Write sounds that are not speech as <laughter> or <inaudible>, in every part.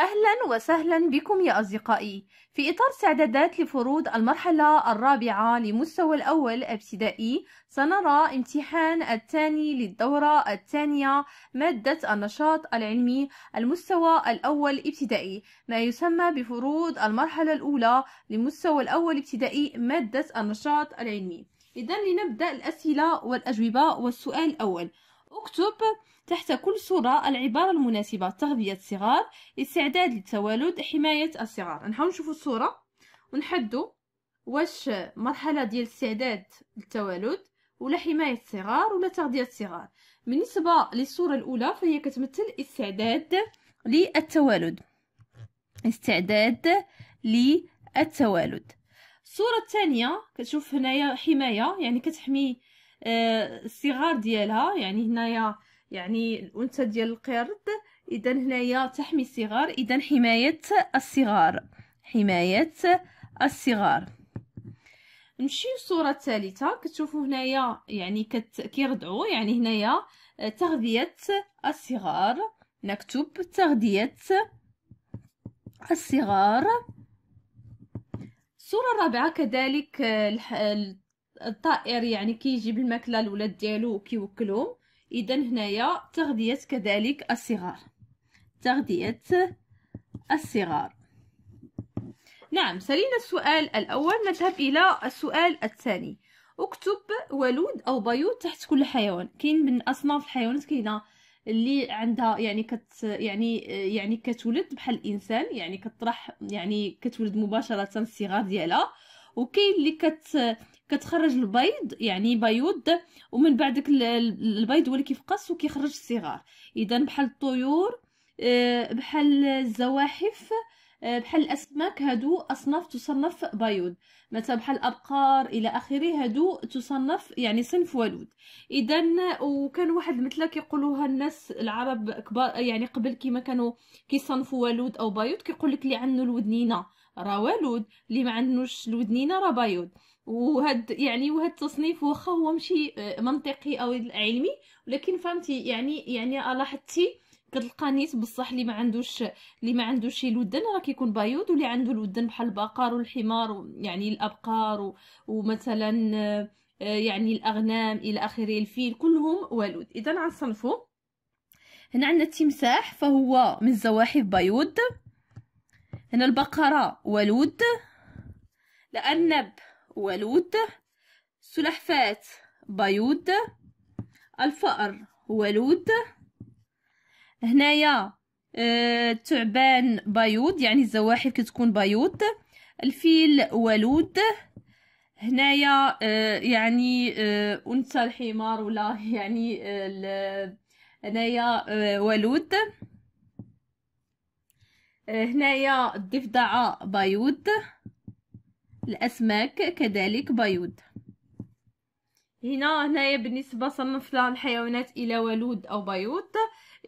أهلا وسهلا بكم يا أصدقائي في إطار استعدادات لفروض المرحلة الرابعة لمستوى الأول ابتدائي سنرى امتحان الثاني للدورة الثانية مادة النشاط العلمي المستوى الأول ابتدائي ما يسمى بفروض المرحلة الأولى لمستوى الأول ابتدائي مادة النشاط العلمي إذا لنبدأ الأسئلة والأجوبة والسؤال الأول اكتب تحت كل صورة العبارة المناسبة تغذية الصغار استعداد للتوالد حماية الصغار نحاول نشوفوا الصورة ونحدو واش مرحلة ديال استعداد للتوالد ولا حماية الصغار ولا تغذية الصغار بالنسبة للصورة الأولى فهي كتمثل استعداد للتوالد استعداد للتوالد الصورة الثانية كتشوف هنايا حماية يعني كتحمي آه، الصغار ديالها يعني هنايا يعني الانثى ديال القرد اذا هنايا تحمي الصغار اذا حمايه الصغار حمايه الصغار نمشي للصوره الثالثه كتشوفوا هنايا يعني كت... كيردعو يعني هنايا آه، تغذيه الصغار نكتب تغذيه الصغار الصوره الرابعه كذلك آه، الطائر يعني كيجيب الماكله لولاد ديالو وكيوكلهم اذا هنايا تغذيه كذلك الصغار تغذيه الصغار نعم سالينا السؤال الاول نذهب الى السؤال الثاني اكتب ولود او بيوت تحت كل حيوان كاين من اصناف الحيوانات كاينه اللي عندها يعني كت يعني يعني كتولد بحال الانسان يعني كطرح يعني كتولد مباشره الصغار ديالها وكاين اللي كت كتخرج البيض يعني بيض ومن بعد داك البيض هو اللي كيفقس وكيخرج الصغار اذا بحال الطيور آه، بحال الزواحف آه، بحال الاسماك هادو اصناف تصنف بيض مثلا بحال الابقار الى اخره هادو تصنف يعني صنف ولود اذا وكان واحد المثله كيقولوها الناس العرب كبار يعني قبل كما كانوا كيصنفوا ولود او بيض كيقول لك اللي عنده الودنينه راه ولود اللي ما عندوش الودنينه راه بيض وهاد يعني وهاد التصنيف واخا هو ماشي آه، منطقي او علمي ولكن فهمتي يعني يعني آه، لاحظتي كتلقى نيت بصح اللي ما عندوش اللي ما عندوش شي لودن راه كيكون بيض واللي عنده الودن بحال البقر والحمار يعني الابقار ومثلا آه، يعني الاغنام الى اخره الفيل كلهم والود اذا غنصنفو هنا عندنا التمساح فهو من الزواحف بيض هنا البقره والود الارنب ولود السلحفاة بيود الفأر ولود هنايا تعبان آه، بيوض يعني الزواحف كتكون بيوض الفيل ولود هنايا آه، يعني آه، انثى الحمار ولا <laughs> يعني هنايا ولود هنايا الضفدعه بيوض الأسماك كذلك بيض هنا هنايا بالنسبة صنفنا الحيوانات إلى ولود أو بيوض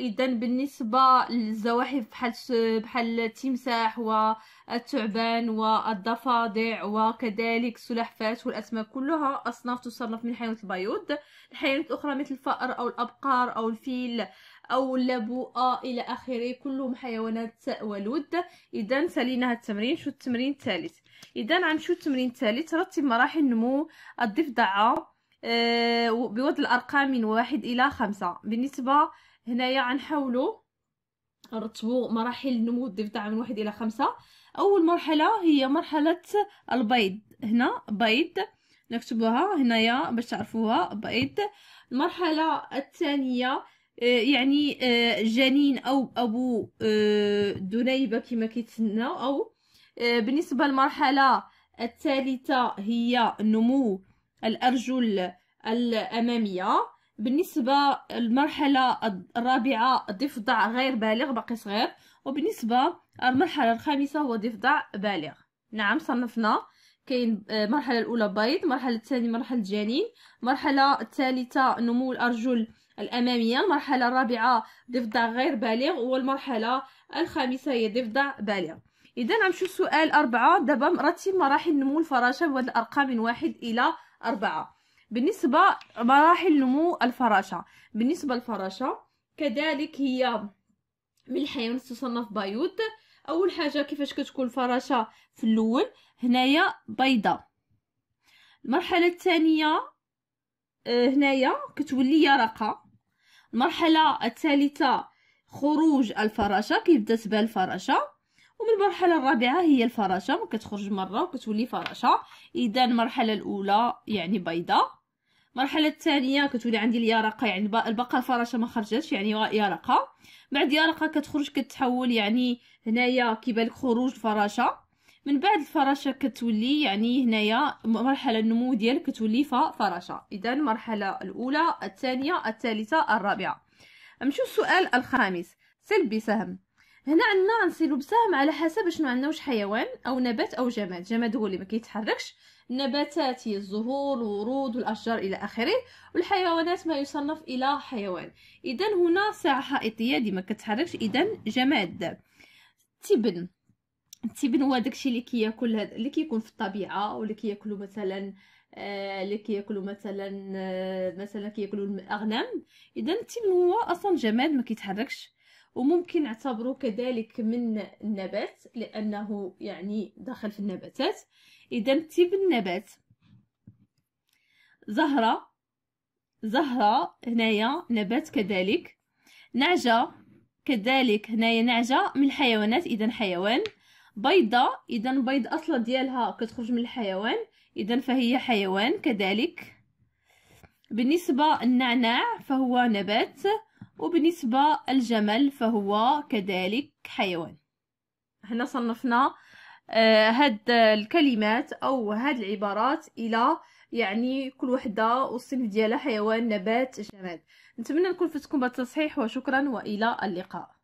إذا بالنسبة للزواحف بحال بحال التمساح والثعبان والضفادع وكذلك السلحفاة والأسماك كلها أصناف تصنف من حيوانات البيوض الحيوانات الأخرى مثل الفأر أو الأبقار أو الفيل أو لبؤة إلى آخره كلهم حيوانات ولود إذا سالينا هذا التمرين شو التمرين الثالث إذا غنمشيو التمرين الثالث رتب مراحل نمو الضفدعة آه، بوضع الأرقام من واحد إلى خمسة بالنسبة هنايا غنحاولو نرتبو مراحل نمو الضفدع من واحد إلى خمسة أول مرحلة هي مرحلة البيض هنا بيض نكتبوها هنايا باش تعرفوها بيض المرحلة الثانية آه، يعني آه، جنين او ابو آه، دنيبه كما كيتسناو او بالنسبه للمرحله الثالثه هي نمو الارجل الاماميه بالنسبه للمرحله الرابعه ضفدع غير بالغ باقي صغير وبالنسبه للمرحله الخامسه هو ضفدع بالغ نعم صنفنا كاين المرحله الاولى بيض المرحله الثانيه مرحله جنين المرحله الثالثه نمو الارجل الأمامية المرحلة الرابعة ضفدع غير بالغ والمرحلة الخامسة هي ضفدع بالغ إذا نمشي سؤال أربعة دابا رتب مراحل نمو الفراشة بهاد الأرقام من واحد إلى أربعة بالنسبة مراحل نمو الفراشة بالنسبة للفراشة كذلك هي من الحيوانات تصنف بيوض أول حاجة كيفاش كتكون الفراشة في الأول هنايا بيضة المرحلة الثانية آه، هنايا كتولي يرقة المرحلة الثالثة خروج الفراشة كيبدا تبان الفراشة ومن المرحلة الرابعة هي الفراشة كتخرج مرة وكتولي فراشة إذا المرحلة الأولى يعني بيضة المرحلة الثانية كتولي عندي اليرقة يعني البقى الفراشة ما خرجتش يعني يرقة بعد يرقة كتخرج كتحول يعني هنايا كيبان خروج الفراشة من بعد الفراشة كتولي يعني هنايا مرحلة النمو ديالك كتولي فراشة إذا المرحلة الأولى الثانية الثالثة الرابعة نمشيو السؤال الخامس سلبي سهم هنا عندنا نسيلو بسهم على حسب شنو عندنا واش حيوان او نبات او جماد جماد هو اللي ما كيتحركش النباتات هي الزهور والورود والاشجار الى اخره والحيوانات ما يصنف الى حيوان اذا هنا ساعه حائطيه دي ما كتحركش اذا جماد تبن التبن هو داكشي اللي كياكل هذا اللي كيكون في الطبيعه ولا كياكلوا مثلا آه... اللي كياكلوا مثلا آه... مثلا كياكلوا الاغنام اذا التبن هو اصلا جماد ما كيتحركش وممكن نعتبره كذلك من النبات لانه يعني داخل في النباتات اذا التبن نبات زهره زهره هنايا نبات كذلك نعجه كذلك هنايا نعجه من الحيوانات اذا حيوان بيضة إذا البيض أصلا ديالها كتخرج من الحيوان إذا فهي حيوان كذلك بالنسبة النعناع فهو نبات وبالنسبة الجمل فهو كذلك حيوان هنا صنفنا آه، هاد الكلمات أو هاد العبارات إلى يعني كل وحدة والصنف ديالها حيوان نبات جماد نتمنى نكون فتكم بالتصحيح وشكرا وإلى اللقاء